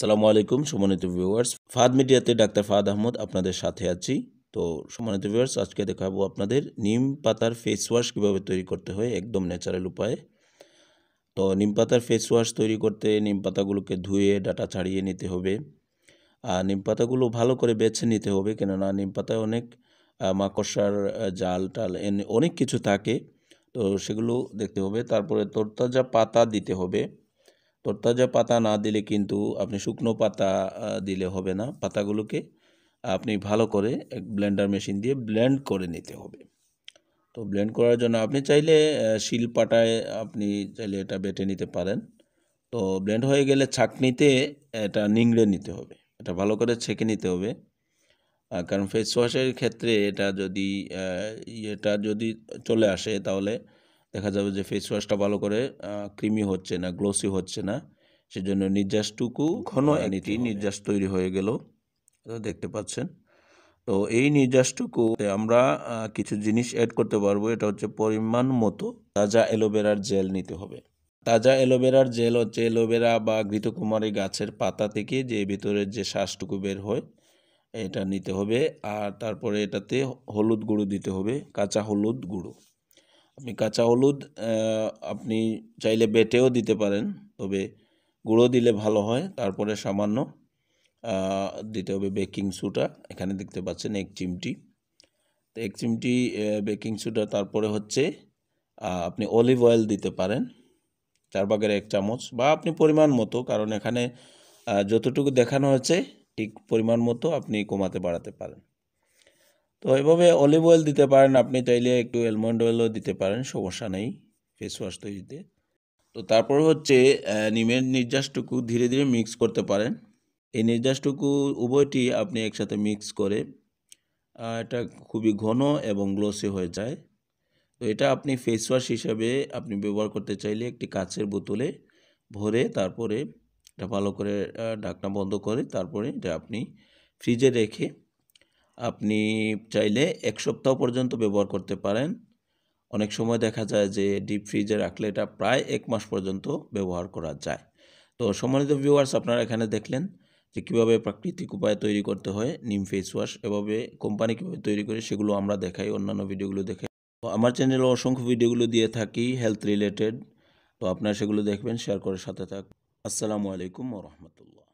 সালামু আলাইকুম সম্মানিত ভিউয়ার্স ফাদ মিডিয়াতে ডাক্তার ফাদ আহমদ আপনাদের সাথে আছি তো সম্মানিত ভিউয়ার্স আজকে দেখাবো আপনাদের নিম পাতার ফেস ওয়াশ কীভাবে তৈরি করতে হয় একদম ন্যাচারাল উপায়ে তো নিম পাতার ফেস ওয়াশ তৈরি করতে নিম পাতাগুলোকে ধুয়ে ডাটা ছাড়িয়ে নিতে হবে আর নিম পাতাগুলো ভালো করে বেছে নিতে হবে কেননা নিম পাতায় অনেক মাকড়সার জাল টাল অনেক কিছু থাকে তো সেগুলো দেখতে হবে তারপরে তোরতাজা পাতা দিতে হবে তরতাজা পাতা না দিলে কিন্তু আপনি শুকনো পাতা দিলে হবে না পাতাগুলোকে আপনি ভালো করে এক ব্লেন্ডার মেশিন দিয়ে ব্লেন্ড করে নিতে হবে তো ব্লেন্ড করার জন্য আপনি চাইলে শিল পাটায় আপনি চাইলে এটা বেটে নিতে পারেন তো ব্লেন্ড হয়ে গেলে ছাঁকনিতে এটা নিংড়ে নিতে হবে এটা ভালো করে ছেঁকে নিতে হবে কারণ ফেস ওয়াশের ক্ষেত্রে এটা যদি এটা যদি চলে আসে তাহলে দেখা যাবে যে ফেস ওয়াশটা ভালো করে ক্রিমি হচ্ছে না গ্লোসি হচ্ছে না সেজন্য নির্যাসটুকু ঘন এনিটি নির্যাস তৈরি হয়ে গেল দেখতে পাচ্ছেন তো এই নির্যাসটুকু আমরা কিছু জিনিস অ্যাড করতে পারবো এটা হচ্ছে পরিমাণ মতো তাজা অ্যালোভেরার জেল নিতে হবে তাজা অ্যালোভেরার জেল হচ্ছে অ্যালোভেরা বা ঘৃতকুমারী গাছের পাতা থেকে যে ভিতরের যে শ্বাসটুকু বের হয় এটা নিতে হবে আর তারপরে এটাতে হলুদ গুঁড়ো দিতে হবে কাঁচা হলুদ গুঁড়ো আপনি কাঁচা হলুদ আপনি চাইলে বেটেও দিতে পারেন তবে গুঁড়ো দিলে ভালো হয় তারপরে সামান্য দিতে হবে বেকিং সুটা এখানে দেখতে পাচ্ছেন এক চিমটি তো এক চিমটি বেকিং সুটা তারপরে হচ্ছে আপনি অলিভ অয়েল দিতে পারেন চার বাগের এক চামচ বা আপনি পরিমাণ মতো কারণ এখানে যতটুকু দেখানো হচ্ছে ঠিক পরিমাণ মতো আপনি কমাতে বাড়াতে পারেন তো এভাবে অলিভ অয়েল দিতে পারেন আপনি চাইলে একটু অ্যালমন্ড অয়েলও দিতে পারেন সমস্যা নেই ফেস ওয়াশ তৈরিতে তো তারপর হচ্ছে নিমের নির্যাসটুকু ধীরে ধীরে মিক্স করতে পারেন এই নির্যাসটুকু উভয়টি আপনি একসাথে মিক্স করে এটা খুবই ঘন এবং গ্লোসি হয়ে যায় তো এটা আপনি ফেস ওয়াশ হিসাবে আপনি ব্যবহার করতে চাইলে একটি কাচের বোতলে ভরে তারপরে এটা ভালো করে ঢাকনা বন্ধ করে তারপরে এটা আপনি ফ্রিজে রেখে আপনি চাইলে এক সপ্তাহ পর্যন্ত ব্যবহার করতে পারেন অনেক সময় দেখা যায় যে ডিপ ফ্রিজে রাখলে এটা প্রায় এক মাস পর্যন্ত ব্যবহার করা যায় তো সম্মানিত ভিউয়ার্স আপনারা এখানে দেখলেন যে কীভাবে প্রাকৃতিক উপায়ে তৈরি করতে হয় নিম ফেস ওয়াশ এভাবে কোম্পানি কীভাবে তৈরি করে সেগুলো আমরা দেখাই অন্যান্য ভিডিওগুলো দেখাই তো আমার চ্যানেলে অসংখ্য ভিডিওগুলো দিয়ে থাকি হেলথ রিলেটেড তো আপনারা সেগুলো দেখবেন শেয়ার করে সাথে থাক আসসালামু আলাইকুম রহমতুল্লাহ